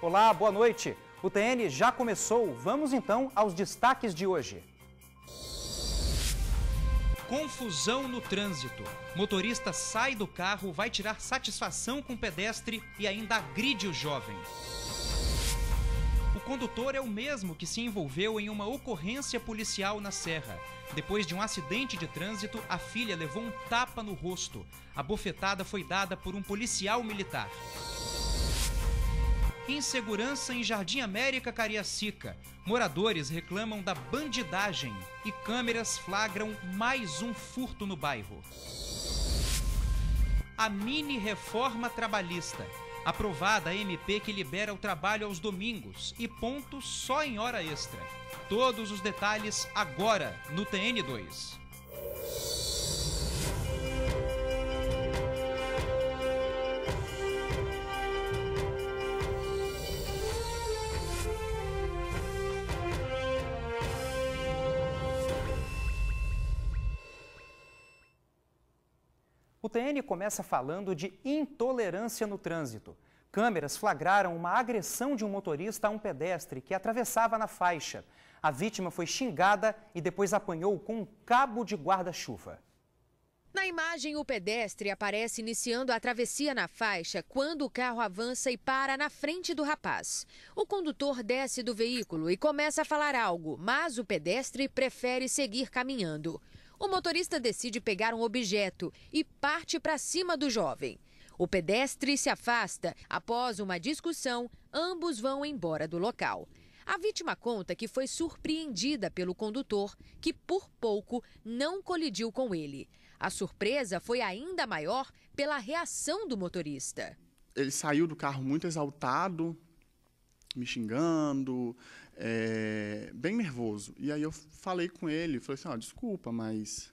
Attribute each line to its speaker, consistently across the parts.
Speaker 1: Olá, boa noite. O TN já começou. Vamos então aos destaques de hoje. Confusão no trânsito. Motorista sai do carro, vai tirar satisfação com o pedestre e ainda agride o jovem. O condutor é o mesmo que se envolveu em uma ocorrência policial na Serra. Depois de um acidente de trânsito, a filha levou um tapa no rosto. A bofetada foi dada por um policial militar. Insegurança em Jardim América Cariacica. Moradores reclamam da bandidagem e câmeras flagram mais um furto no bairro. A mini reforma trabalhista. Aprovada a MP que libera o trabalho aos domingos e ponto só em hora extra. Todos os detalhes agora no TN2. O TN começa falando de intolerância no trânsito. Câmeras flagraram uma agressão de um motorista a um pedestre que atravessava na faixa. A vítima foi xingada e depois apanhou com um cabo de guarda-chuva.
Speaker 2: Na imagem, o pedestre aparece iniciando a travessia na faixa quando o carro avança e para na frente do rapaz. O condutor desce do veículo e começa a falar algo, mas o pedestre prefere seguir caminhando o motorista decide pegar um objeto e parte para cima do jovem. O pedestre se afasta. Após uma discussão, ambos vão embora do local. A vítima conta que foi surpreendida pelo condutor, que por pouco não colidiu com ele. A surpresa foi ainda maior pela reação do motorista.
Speaker 3: Ele saiu do carro muito exaltado, me xingando, é, bem nervoso. E aí eu falei com ele, falei assim, ó, desculpa, mas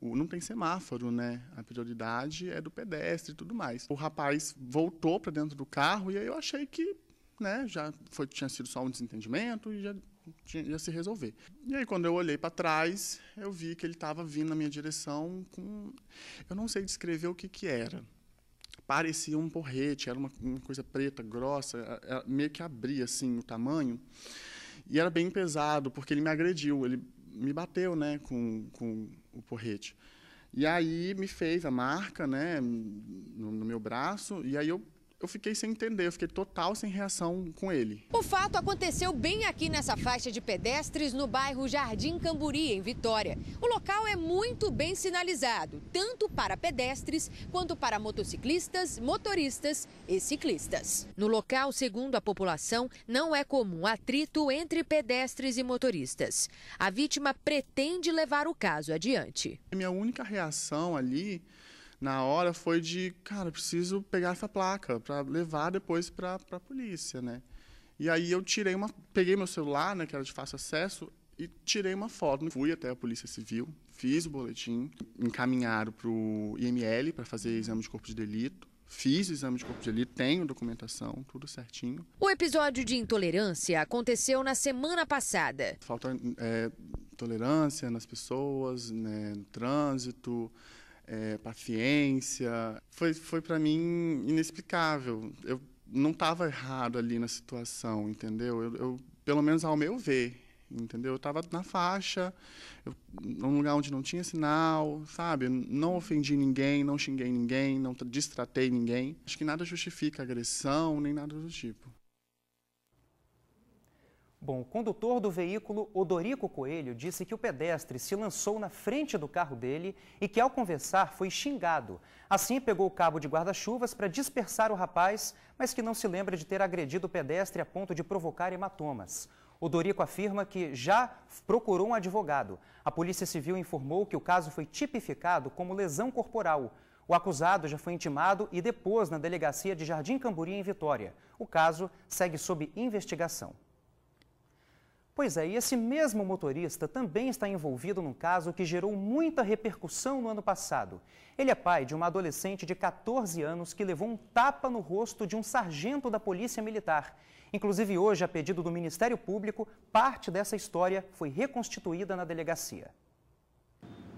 Speaker 3: o, não tem semáforo, né? A prioridade é do pedestre e tudo mais. O rapaz voltou para dentro do carro e aí eu achei que, né, já foi, tinha sido só um desentendimento e já ia se resolver. E aí quando eu olhei para trás, eu vi que ele estava vindo na minha direção com eu não sei descrever o que que era, parecia um porrete, era uma, uma coisa preta, grossa, é, é, meio que abria assim o tamanho. E era bem pesado, porque ele me agrediu, ele me bateu né, com, com o porrete. E aí me fez a marca né, no, no meu braço, e aí eu eu fiquei sem entender, eu fiquei total sem reação com ele.
Speaker 2: O fato aconteceu bem aqui nessa faixa de pedestres no bairro Jardim Camburi, em Vitória. O local é muito bem sinalizado, tanto para pedestres quanto para motociclistas, motoristas e ciclistas. No local, segundo a população, não é comum atrito entre pedestres e motoristas. A vítima pretende levar o caso adiante.
Speaker 3: minha única reação ali na hora foi de, cara, preciso pegar essa placa para levar depois para a polícia, né? E aí eu tirei uma, peguei meu celular, né, que era de fácil acesso, e tirei uma foto. Fui até a Polícia Civil, fiz o boletim, encaminharam para o IML para fazer exame de corpo de delito. Fiz exame de corpo de delito, tenho documentação, tudo certinho.
Speaker 2: O episódio de intolerância aconteceu na semana passada.
Speaker 3: Falta é, tolerância nas pessoas, né, no trânsito, é, paciência. Foi, foi para mim inexplicável. Eu não estava errado ali na situação, entendeu? Eu, eu, pelo menos ao meu ver, entendeu? Eu estava na faixa, eu, num lugar onde não tinha sinal, sabe? Não ofendi ninguém, não xinguei ninguém, não distratei ninguém. Acho que nada justifica agressão, nem nada do tipo. Bom, o condutor do veículo Odorico Coelho disse
Speaker 1: que o pedestre se lançou na frente do carro dele e que, ao conversar, foi xingado. Assim, pegou o cabo de guarda-chuvas para dispersar o rapaz, mas que não se lembra de ter agredido o pedestre a ponto de provocar hematomas. Odorico afirma que já procurou um advogado. A Polícia Civil informou que o caso foi tipificado como lesão corporal. O acusado já foi intimado e depôs na delegacia de Jardim Camburi, em Vitória. O caso segue sob investigação. Pois é, e esse mesmo motorista também está envolvido num caso que gerou muita repercussão no ano passado. Ele é pai de uma adolescente de 14 anos que levou um tapa no rosto de um sargento da Polícia Militar. Inclusive, hoje, a pedido do Ministério Público, parte dessa história foi reconstituída na delegacia.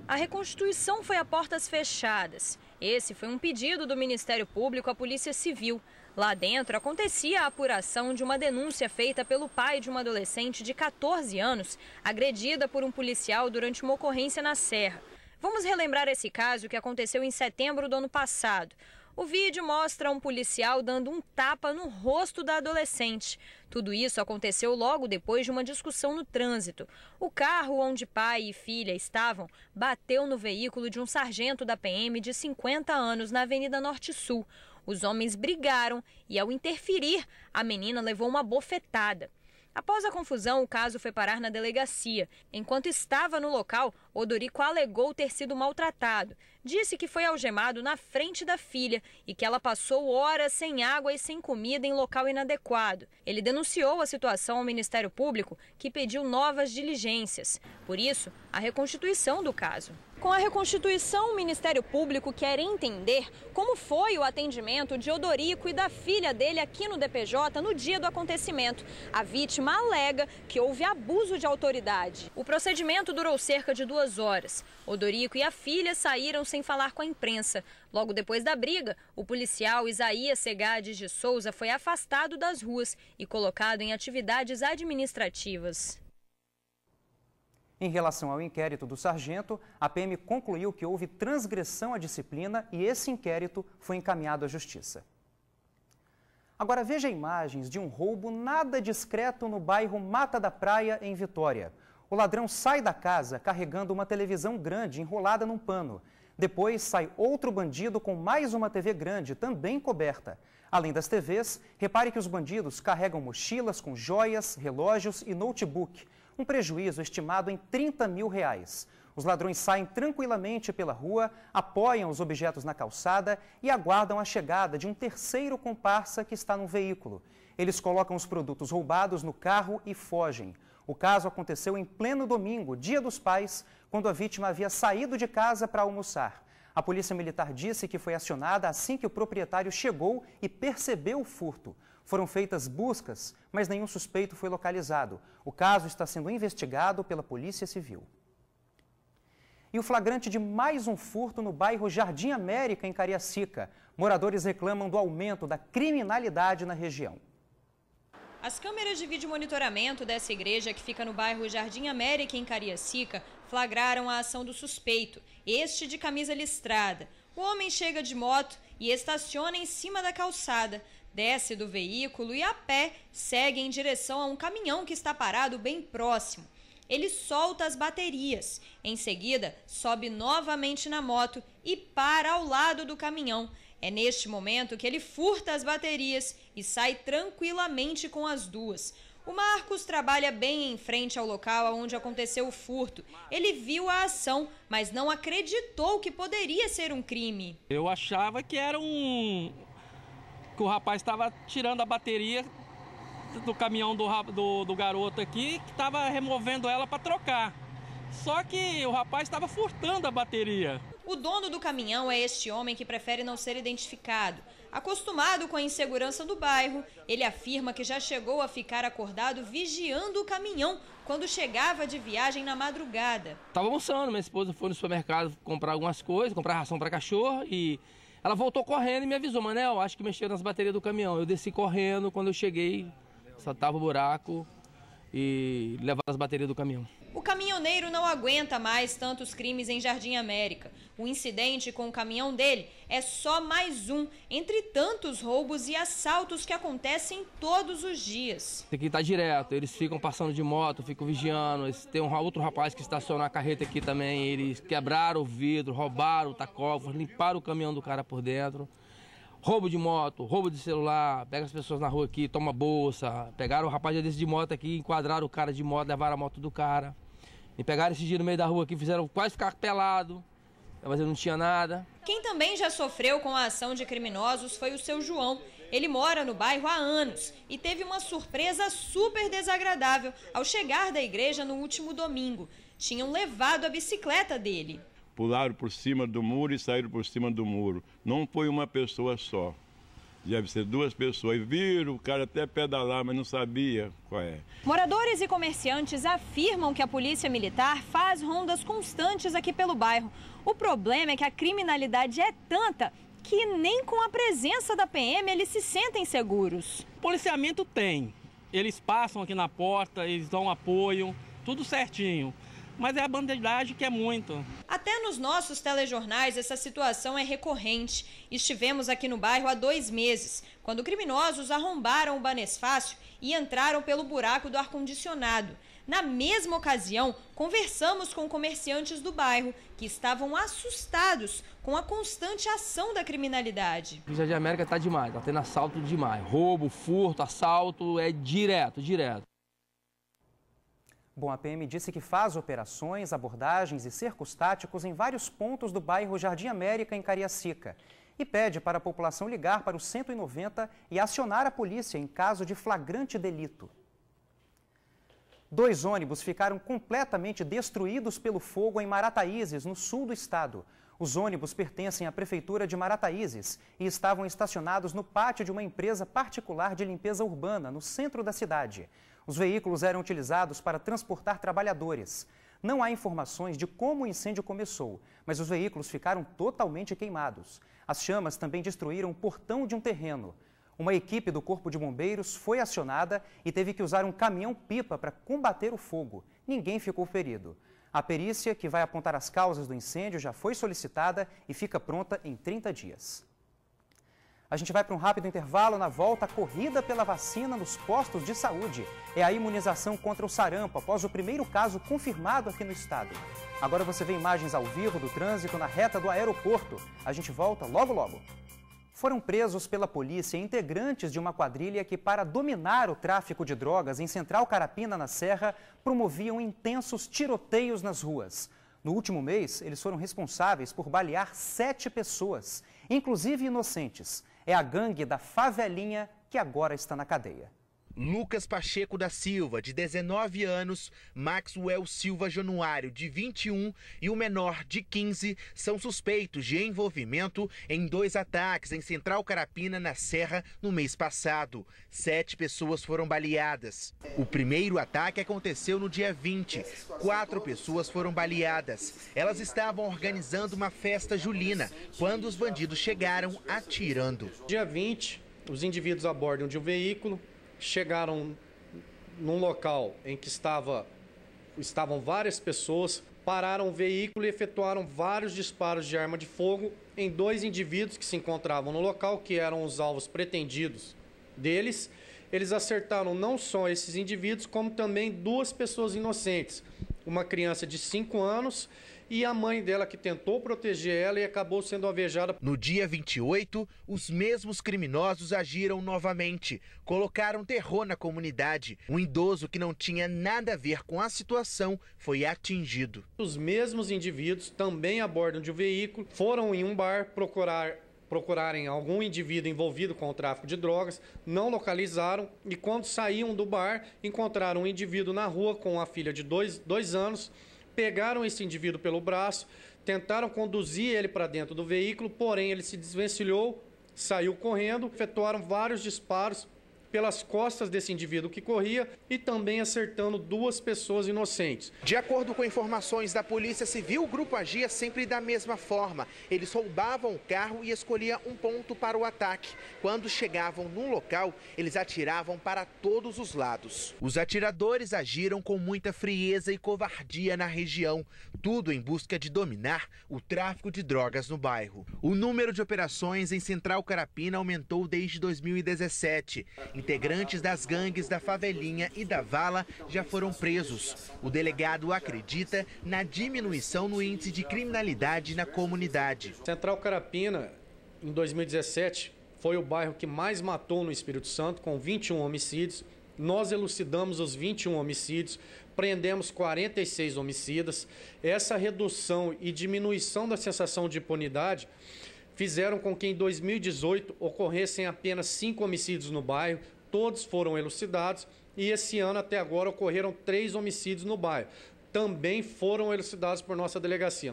Speaker 4: A reconstituição foi a portas fechadas. Esse foi um pedido do Ministério Público à Polícia Civil. Lá dentro acontecia a apuração de uma denúncia feita pelo pai de uma adolescente de 14 anos, agredida por um policial durante uma ocorrência na Serra. Vamos relembrar esse caso que aconteceu em setembro do ano passado. O vídeo mostra um policial dando um tapa no rosto da adolescente. Tudo isso aconteceu logo depois de uma discussão no trânsito. O carro onde pai e filha estavam bateu no veículo de um sargento da PM de 50 anos na Avenida Norte Sul. Os homens brigaram e, ao interferir, a menina levou uma bofetada. Após a confusão, o caso foi parar na delegacia. Enquanto estava no local, Odorico alegou ter sido maltratado. Disse que foi algemado na frente da filha e que ela passou horas sem água e sem comida em local inadequado. Ele denunciou a situação ao Ministério Público, que pediu novas diligências. Por isso, a reconstituição do caso. Com a reconstituição, o Ministério Público quer entender como foi o atendimento de Odorico e da filha dele aqui no DPJ no dia do acontecimento. A vítima alega que houve abuso de autoridade. O procedimento durou cerca de duas duas horas. Odorico e a filha saíram sem falar com a imprensa. Logo depois da briga, o policial Isaías Segades de Souza foi afastado das ruas e colocado em atividades administrativas.
Speaker 1: Em relação ao inquérito do sargento, a PM concluiu que houve transgressão à disciplina e esse inquérito foi encaminhado à justiça. Agora veja imagens de um roubo nada discreto no bairro Mata da Praia, em Vitória. O ladrão sai da casa carregando uma televisão grande enrolada num pano. Depois sai outro bandido com mais uma TV grande, também coberta. Além das TVs, repare que os bandidos carregam mochilas com joias, relógios e notebook. Um prejuízo estimado em 30 mil reais. Os ladrões saem tranquilamente pela rua, apoiam os objetos na calçada e aguardam a chegada de um terceiro comparsa que está no veículo. Eles colocam os produtos roubados no carro e fogem. O caso aconteceu em pleno domingo, dia dos pais, quando a vítima havia saído de casa para almoçar. A polícia militar disse que foi acionada assim que o proprietário chegou e percebeu o furto. Foram feitas buscas, mas nenhum suspeito foi localizado. O caso está sendo investigado pela Polícia Civil. E o flagrante de mais um furto no bairro Jardim América, em Cariacica. Moradores reclamam do aumento da criminalidade na região.
Speaker 4: As câmeras de vídeo monitoramento dessa igreja, que fica no bairro Jardim América, em Cariacica, flagraram a ação do suspeito, este de camisa listrada. O homem chega de moto e estaciona em cima da calçada, desce do veículo e a pé segue em direção a um caminhão que está parado bem próximo. Ele solta as baterias, em seguida sobe novamente na moto e para ao lado do caminhão, é neste momento que ele furta as baterias e sai tranquilamente com as duas. O Marcos trabalha bem em frente ao local onde aconteceu o furto. Ele viu a ação, mas não acreditou que poderia ser um crime.
Speaker 5: Eu achava que era um. que o rapaz estava tirando a bateria do caminhão do, do, do garoto aqui, que estava removendo ela para trocar. Só que o rapaz estava furtando a bateria.
Speaker 4: O dono do caminhão é este homem que prefere não ser identificado. Acostumado com a insegurança do bairro, ele afirma que já chegou a ficar acordado vigiando o caminhão quando chegava de viagem na madrugada.
Speaker 5: Tava almoçando, minha esposa foi no supermercado comprar algumas coisas, comprar ração para cachorro e ela voltou correndo e me avisou: Manel, acho que mexeu nas baterias do caminhão. Eu desci correndo, quando eu cheguei, só tava o buraco e levaram as baterias do caminhão.
Speaker 4: O caminhoneiro não aguenta mais tantos crimes em Jardim América. O incidente com o caminhão dele é só mais um entre tantos roubos e assaltos que acontecem todos os dias.
Speaker 5: Tem que estar tá direto, eles ficam passando de moto, ficam vigiando. Tem um outro rapaz que estacionou a carreta aqui também. Eles quebraram o vidro, roubaram o tacógrafo, limparam o caminhão do cara por dentro. Roubo de moto, roubo de celular, pega as pessoas na rua aqui, toma bolsa. Pegaram o rapaz desse de moto aqui, enquadraram o cara de moto, levaram a moto do cara. E pegaram esse dia no meio da rua aqui, fizeram quase ficar pelado mas eu não tinha nada.
Speaker 4: Quem também já sofreu com a ação de criminosos foi o seu João. Ele mora no bairro há anos e teve uma surpresa super desagradável ao chegar da igreja no último domingo. Tinham levado a bicicleta dele.
Speaker 1: Pularam por cima do muro e saíram por cima do muro.
Speaker 3: Não foi uma pessoa só, Deve ser duas pessoas. Viram o cara até pedalar, mas não sabia qual é.
Speaker 4: Moradores e comerciantes afirmam que a polícia militar faz rondas constantes aqui pelo bairro. O problema é que a criminalidade é tanta que nem com a presença da PM eles se sentem seguros. Policiamento tem.
Speaker 5: Eles passam aqui na porta, eles dão apoio, tudo certinho mas é a
Speaker 4: bandidagem que é muito. Até nos nossos telejornais essa situação é recorrente. Estivemos aqui no bairro há dois meses, quando criminosos arrombaram o Banesfácio e entraram pelo buraco do ar-condicionado. Na mesma ocasião, conversamos com comerciantes do bairro que estavam assustados com a constante ação da criminalidade.
Speaker 5: Vila de América está demais, está tendo assalto demais. Roubo, furto, assalto, é
Speaker 1: direto, direto. Bom, a PM disse que faz operações, abordagens e cercos táticos em vários pontos do bairro Jardim América, em Cariacica, e pede para a população ligar para o 190 e acionar a polícia em caso de flagrante delito. Dois ônibus ficaram completamente destruídos pelo fogo em Marataízes, no sul do estado. Os ônibus pertencem à prefeitura de Marataízes e estavam estacionados no pátio de uma empresa particular de limpeza urbana, no centro da cidade. Os veículos eram utilizados para transportar trabalhadores. Não há informações de como o incêndio começou, mas os veículos ficaram totalmente queimados. As chamas também destruíram o portão de um terreno. Uma equipe do Corpo de Bombeiros foi acionada e teve que usar um caminhão-pipa para combater o fogo. Ninguém ficou ferido. A perícia, que vai apontar as causas do incêndio, já foi solicitada e fica pronta em 30 dias. A gente vai para um rápido intervalo na volta, corrida pela vacina nos postos de saúde. É a imunização contra o sarampo após o primeiro caso confirmado aqui no estado. Agora você vê imagens ao vivo do trânsito na reta do aeroporto. A gente volta logo logo. Foram presos pela polícia integrantes de uma quadrilha que, para dominar o tráfico de drogas em Central Carapina, na Serra, promoviam intensos tiroteios nas ruas. No último mês, eles foram responsáveis por balear sete pessoas, inclusive inocentes é a gangue da favelinha que agora está na cadeia.
Speaker 6: Lucas Pacheco da Silva, de 19 anos, Maxwell Silva Januário, de 21 e o menor, de 15, são suspeitos de envolvimento em dois ataques em Central Carapina, na Serra, no mês passado. Sete pessoas foram baleadas. O primeiro ataque aconteceu no dia 20. Quatro pessoas foram baleadas. Elas estavam organizando uma festa julina quando os bandidos
Speaker 7: chegaram atirando. Dia 20, os indivíduos abordam de um veículo chegaram num local em que estava, estavam várias pessoas, pararam o veículo e efetuaram vários disparos de arma de fogo em dois indivíduos que se encontravam no local, que eram os alvos pretendidos deles. Eles acertaram não só esses indivíduos, como também duas pessoas inocentes, uma criança de 5 anos e a mãe dela que tentou proteger ela e acabou sendo alvejada. No dia 28, os mesmos criminosos agiram novamente, colocaram terror na
Speaker 6: comunidade. Um idoso que não tinha nada a ver com a situação foi atingido.
Speaker 7: Os mesmos indivíduos também abordam de um veículo, foram em um bar procurar procurarem algum indivíduo envolvido com o tráfico de drogas, não localizaram e quando saíam do bar, encontraram um indivíduo na rua com a filha de dois, dois anos pegaram esse indivíduo pelo braço, tentaram conduzir ele para dentro do veículo, porém ele se desvencilhou, saiu correndo, efetuaram vários disparos pelas costas desse indivíduo que corria e também acertando duas pessoas inocentes. De acordo com informações
Speaker 6: da Polícia Civil, o grupo agia sempre da mesma forma. Eles roubavam o carro e escolhiam um ponto para o ataque. Quando chegavam num local, eles atiravam para todos os lados. Os atiradores agiram com muita frieza e covardia na região, tudo em busca de dominar o tráfico de drogas no bairro. O número de operações em Central Carapina aumentou desde 2017. Em Integrantes das gangues da Favelinha e da Vala já foram presos. O delegado acredita na
Speaker 7: diminuição no índice de criminalidade na comunidade. Central Carapina, em 2017, foi o bairro que mais matou no Espírito Santo, com 21 homicídios. Nós elucidamos os 21 homicídios, prendemos 46 homicidas. Essa redução e diminuição da sensação de impunidade fizeram com que em 2018 ocorressem apenas cinco homicídios no bairro, todos foram elucidados e esse ano até agora ocorreram três homicídios no bairro. Também foram elucidados por nossa delegacia.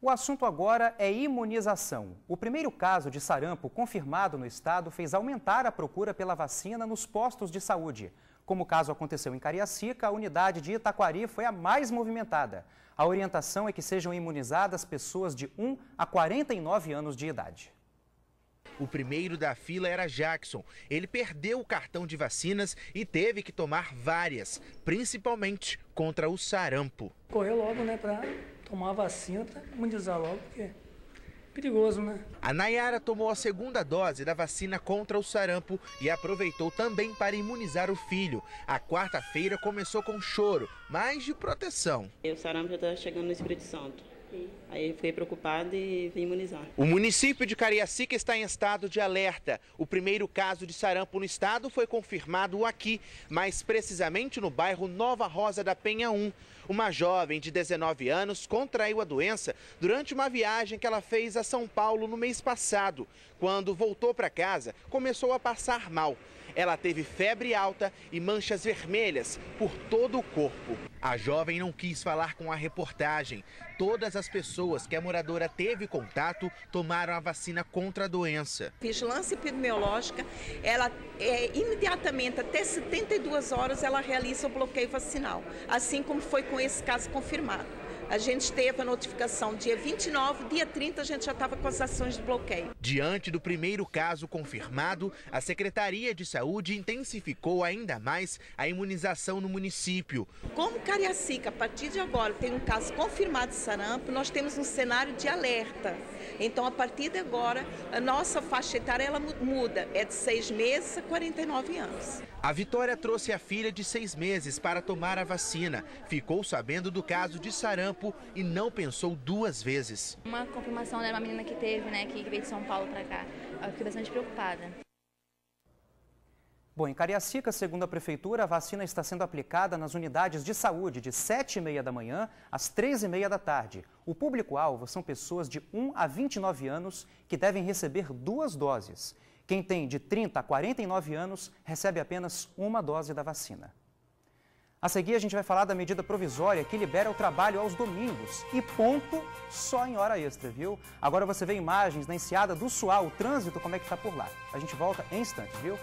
Speaker 1: O assunto agora é imunização. O primeiro caso de sarampo confirmado no estado fez aumentar a procura pela vacina nos postos de saúde. Como o caso aconteceu em Cariacica, a unidade de Itaquari foi a mais movimentada. A orientação é que sejam imunizadas pessoas de 1 a 49 anos de idade. O primeiro da fila era Jackson. Ele perdeu o
Speaker 6: cartão de vacinas e teve que tomar várias, principalmente contra o sarampo.
Speaker 5: Correu logo, né, para tomar a vacina, pra imunizar logo, porque perigoso,
Speaker 6: né? A Nayara tomou a segunda dose da vacina contra o sarampo e aproveitou também para imunizar o filho. A quarta-feira começou com choro, mas de proteção.
Speaker 1: O sarampo já está chegando no Espírito Santo. Aí fiquei preocupada e vim imunizar.
Speaker 6: O município de Cariacica está em estado de alerta. O primeiro caso de sarampo no estado foi confirmado aqui, mais precisamente no bairro Nova Rosa da Penha 1. Uma jovem de 19 anos contraiu a doença durante uma viagem que ela fez a São Paulo no mês passado. Quando voltou para casa, começou a passar mal. Ela teve febre alta e manchas vermelhas por todo o corpo. A jovem não quis falar com a reportagem. Todas as pessoas que a moradora teve contato tomaram a vacina contra a doença.
Speaker 4: Vigilância epidemiológica, ela é, imediatamente, até 72 horas, ela realiza o bloqueio vacinal, assim como foi com esse caso confirmado. A gente teve a notificação dia 29, dia 30 a gente já estava com as ações de bloqueio.
Speaker 6: Diante do primeiro caso confirmado, a Secretaria de Saúde intensificou ainda mais a imunização no município.
Speaker 4: Como Cariacica, a partir de agora, tem um caso confirmado de sarampo, nós temos um cenário de alerta. Então, a partir de agora, a nossa faixa etária ela muda, é de 6 meses a 49 anos.
Speaker 6: A Vitória trouxe a filha de seis meses para tomar a vacina. Ficou sabendo do caso de sarampo e não pensou duas vezes.
Speaker 2: Uma confirmação né, era uma menina que teve, né, que veio de São Paulo para cá. Eu fiquei bastante preocupada.
Speaker 1: Bom, em Cariacica, segundo a Prefeitura, a vacina está sendo aplicada nas unidades de saúde de 7 e meia da manhã às 3 e meia da tarde. O público-alvo são pessoas de 1 a 29 anos que devem receber duas doses. Quem tem de 30 a 49 anos recebe apenas uma dose da vacina. A seguir, a gente vai falar da medida provisória que libera o trabalho aos domingos e ponto só em hora extra, viu? Agora você vê imagens na enseada do Sual, o trânsito, como é que está por lá. A gente volta em instantes, viu?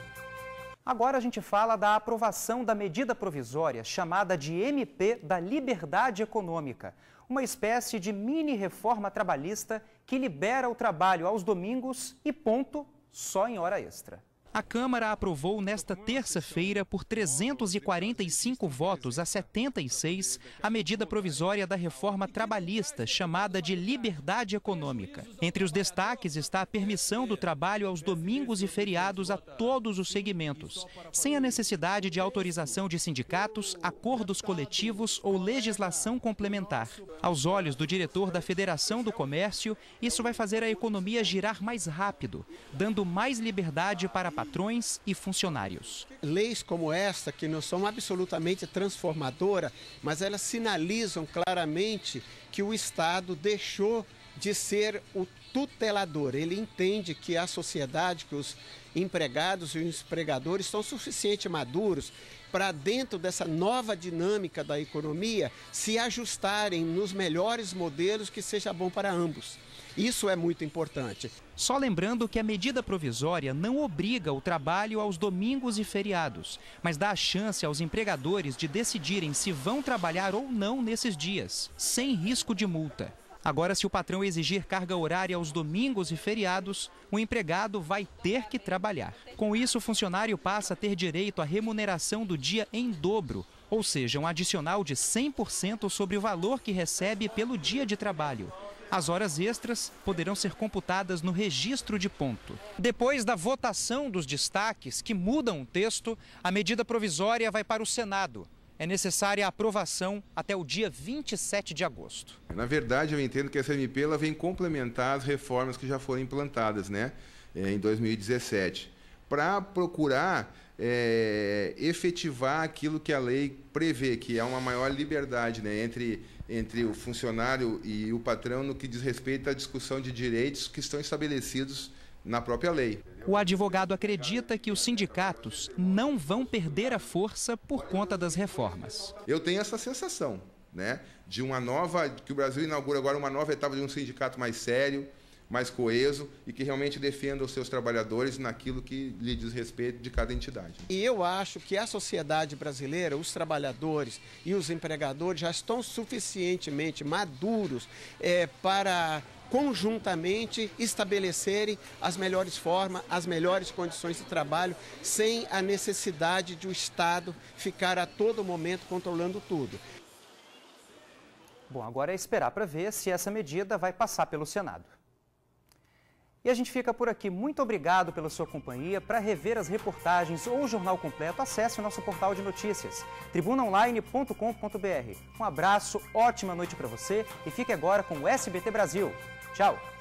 Speaker 1: Agora a gente fala da aprovação da medida provisória chamada de MP da Liberdade Econômica, uma espécie de mini reforma trabalhista que libera o trabalho aos domingos e ponto só em hora extra. A Câmara aprovou nesta terça-feira, por 345 votos a 76, a medida provisória da reforma trabalhista, chamada de liberdade econômica. Entre os destaques está a permissão do trabalho aos domingos e feriados a todos os segmentos, sem a necessidade de autorização de sindicatos, acordos coletivos ou legislação complementar. Aos olhos do diretor da Federação do Comércio, isso vai fazer a economia girar mais rápido, dando mais liberdade para a patrões e funcionários.
Speaker 3: Leis como esta, que não são absolutamente transformadoras, mas elas sinalizam claramente que o Estado deixou de ser o tutelador. Ele entende que a sociedade, que os empregados e os empregadores são suficientemente maduros para, dentro dessa nova dinâmica da economia, se ajustarem nos melhores modelos que seja bom para ambos. Isso é muito importante.
Speaker 1: Só lembrando que a medida provisória não obriga o trabalho aos domingos e feriados, mas dá a chance aos empregadores de decidirem se vão trabalhar ou não nesses dias, sem risco de multa. Agora, se o patrão exigir carga horária aos domingos e feriados, o empregado vai ter que trabalhar. Com isso, o funcionário passa a ter direito à remuneração do dia em dobro, ou seja, um adicional de 100% sobre o valor que recebe pelo dia de trabalho. As horas extras poderão ser computadas no registro de ponto. Depois da votação dos destaques, que mudam o texto, a medida provisória vai para o Senado. É necessária a aprovação até o dia 27 de agosto.
Speaker 6: Na verdade, eu entendo que essa MP ela vem complementar as reformas que já foram implantadas né, eh, em 2017, para procurar é, efetivar aquilo que a lei prevê, que é uma maior liberdade né, entre entre o funcionário e o patrão no que diz respeito à discussão de direitos que estão estabelecidos na própria lei.
Speaker 1: O advogado acredita que os sindicatos não vão perder a força por conta das reformas.
Speaker 6: Eu tenho essa sensação, né, de uma nova que o Brasil inaugura agora uma nova etapa de um sindicato mais sério, mais coeso e que realmente defenda os seus trabalhadores naquilo que lhe diz respeito de cada entidade.
Speaker 3: E eu acho que a sociedade brasileira, os trabalhadores e os empregadores já estão suficientemente maduros é, para conjuntamente estabelecerem as melhores formas, as melhores condições de trabalho, sem a necessidade de o Estado ficar a todo momento controlando tudo.
Speaker 1: Bom, agora é esperar para ver se essa medida vai passar pelo Senado. E a gente fica por aqui. Muito obrigado pela sua companhia. Para rever as reportagens ou o jornal completo, acesse o nosso portal de notícias, tribunaonline.com.br. Um abraço, ótima noite para você e fique agora com o SBT Brasil. Tchau!